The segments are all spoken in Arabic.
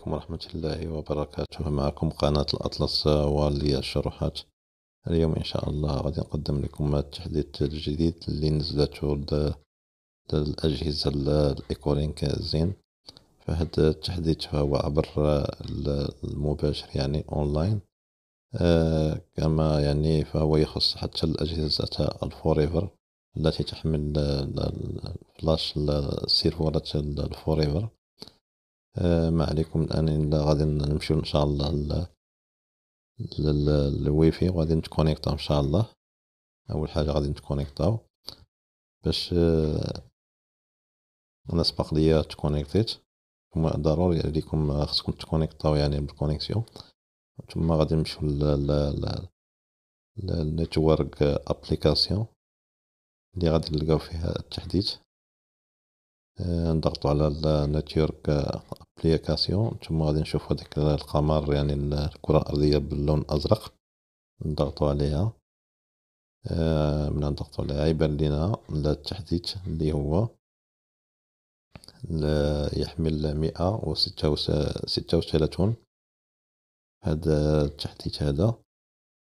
عليكم ورحمة الله وبركاته معكم قناة الأطلس والي الشروحات اليوم إن شاء الله غادي نقدم لكم التحديث الجديد اللي نزلته للأجهزة الإيكولينك زين فهذا التحديث هو عبر المباشر يعني أونلاين آه كما يعني فهو يخص حتى الأجهزة الفوريفر التي تحمل الفلاش السيرفرات الفوريفر آه، ما عليكم الان الا غادي نمشيو ان شاء الله للويفي وغادي نتكونيكتا ان شاء الله اول حاجه غادي نتكونيكتا باش آه، انا سبق ليا تكونيكتيت هما ضروري عليكم آه، خصكم تكونيكتاو يعني بالكونيكسيون ثم غادي نمشيو لنتورك ابليكاسيون اللي غادي نلقاو فيها التحديث آه، نضغطو على الناتيور ابليكاسيون ثم غادي نشوف هذيك القمر يعني الكرة الأرضية باللون الأزرق نضغطو عليها آه، من نضغط عليها يبان لنا التحديث اللي هو يحمل مئة هذا التحديث هذا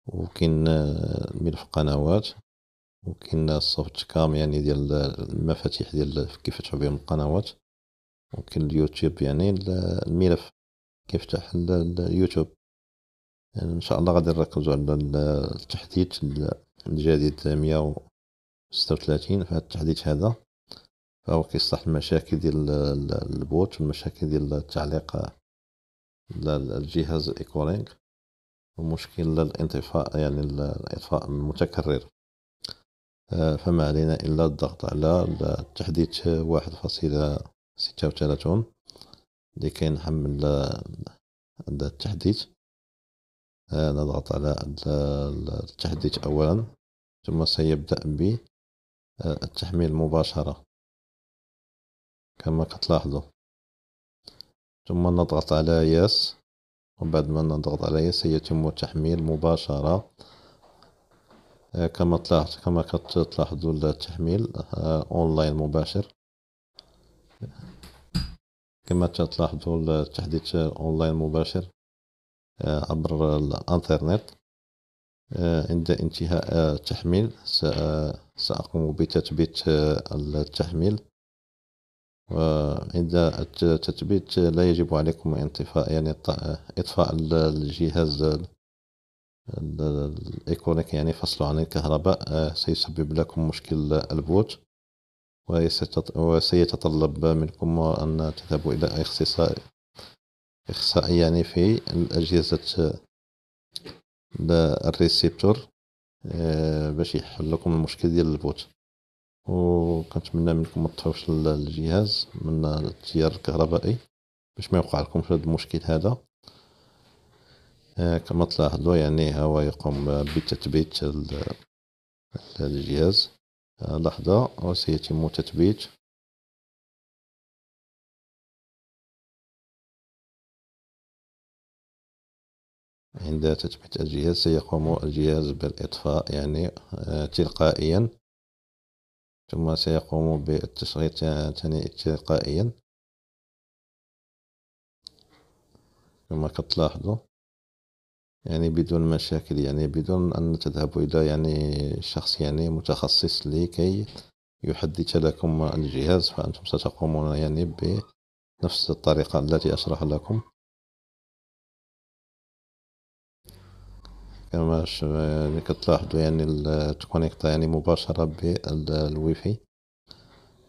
وكاين آه، ملف قنوات وكاين السوفت كام يعني ديال المفاتيح ديال كيف تفتحوا بهم القنوات وكاين اليوتيوب يعني الملف كيفتح اليوتيوب يعني ان شاء الله غادي نركزوا على التحديث الجديد 136 فهاد التحديث هذا فهو كيصلح المشاكل ديال البوت والمشاكل ديال التعليق الجهاز ايكولينك ومشكل الانطفاء يعني الاطفاء المتكرر آه، فما علينا إلا الضغط على التحديث واحد فاصلة ستة وثلاثون اللي نحمل هذا التحديث آه، نضغط على التحديث أولا ثم سيبدأ بالتحميل آه، مباشرة كما كتلاحظوا ثم نضغط على يس وبعد ما نضغط على يس سيتم التحميل مباشرة آه، كما طلعت كما كتلاحظوا التحميل اونلاين آه، مباشر كما تلاحظوا التحديث اونلاين مباشر آه، عبر الانترنت عند انتهاء التحميل سأقوم بتثبيت التحميل وعند التثبيت لا يجب عليكم انطفاء يعني اطفاء الجهاز الإيكونيك يعني فصلوا عن الكهرباء آه، سيسبب لكم مشكل البوت وسيتطلب منكم أن تذهبوا إلى اخصائي إخصائي يعني في الأجهزة آه، الريسيبتور آه، باش يحل لكم المشكل ديال البوت وكنتمنى منكم ما تطفوش الجهاز من التيار الكهربائي باش ما يوقع في هذا المشكل هذا آه، كما تلاحظوا يعني هو يقوم بتثبيت الجهاز آه، لحظة وسيتم تثبيت عند تثبيت الجهاز سيقوم الجهاز بالإطفاء يعني آه، تلقائيا ثم سيقوم بالتشغيل تلقائيا كما كتلاحظوا يعني بدون مشاكل يعني بدون أن تذهبوا إلى يعني شخص يعني متخصص لكي يحدث لكم الجهاز فأنتم ستقومون يعني بنفس الطريقة التي أشرح لكم كما يعني كتلاحظوا يعني التكونيكتا يعني مباشرة بالواي فاي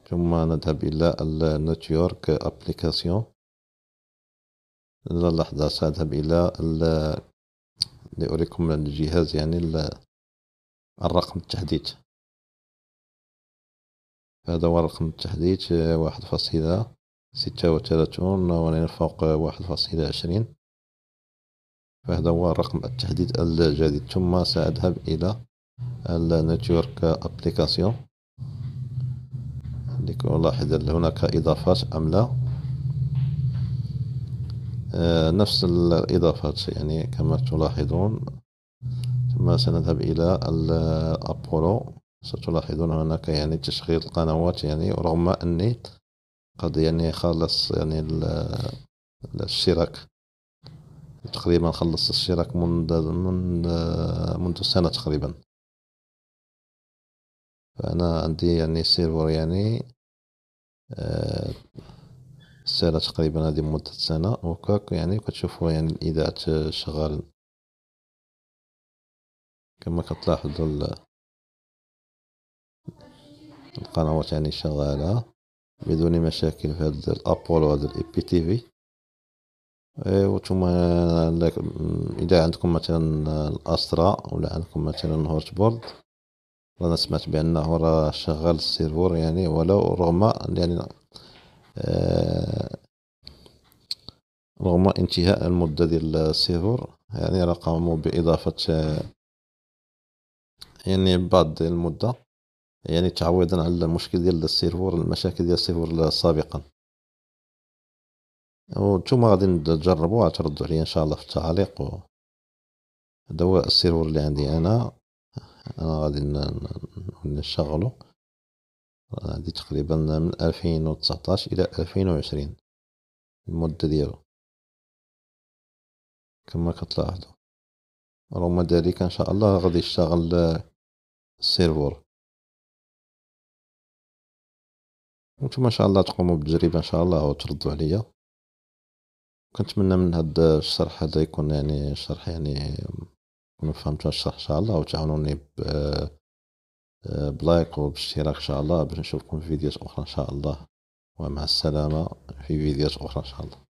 ثم نذهب إلى النيويورك أبليكاسيون لحظة سأذهب إلى لأريكم الجهاز يعني الرقم التحديث هذا هو رقم التحديث واحد فاصلة ستة وثلاثون ولن فوق واحد فاصلة عشرين فهذا هو رقم التحديث الجديد ثم سأذهب إلى النتورك أبليكاسيون لكي ألاحظ هل هناك إضافات أم لا آه، نفس الإضافات يعني كما تلاحظون ثم سنذهب إلى الأبولو ستلاحظون هناك يعني تشغيل القنوات يعني رغم أني قد يعني خلص يعني الشراك تقريبا خلص الشراك منذ منذ منذ سنة تقريبا فأنا عندي يعني سيرفر يعني آه، ساله تقريبا هذه مده سنه وكاك يعني كتشوفوا يعني الاذاعه شغال كما كتلاحظوا القنوات يعني شغاله بدون مشاكل في هذا الابول وهذا الاي تي في إيه، وثم اذا عندكم مثلا الأسرة ولا عندكم مثلا بورد انا سمعت بانه راه شغال السيرفور يعني ولو رغم يعني آه، رغم انتهاء المدة ديال السيرفر يعني راه قاموا بإضافة يعني بعض المدة يعني تعويضا على المشكل ديال السيرفر المشاكل ديال السيرفر سابقا وانتوما غادي تجربوا تردوا عليا ان شاء الله في التعليق و هذا هو السيرفر اللي عندي انا انا غادي نشغله هذه تقريبا من ألفين إلى ألفين المدة ديالو كما كتلاحظوا رغم ذلك ان شاء الله غادي يشتغل السيرفور وانتم ان شاء الله تقوموا بالتجربه ان شاء الله وتردوا عليا كنتمنى من هذا الشرح هذا يكون يعني شرح يعني ما الشرح ان شاء الله وتعاونوني بلايك وبالاشتراك ان شاء الله باش نشوفكم في فيديوهات اخرى ان شاء الله ومع السلامه في فيديوهات اخرى ان شاء الله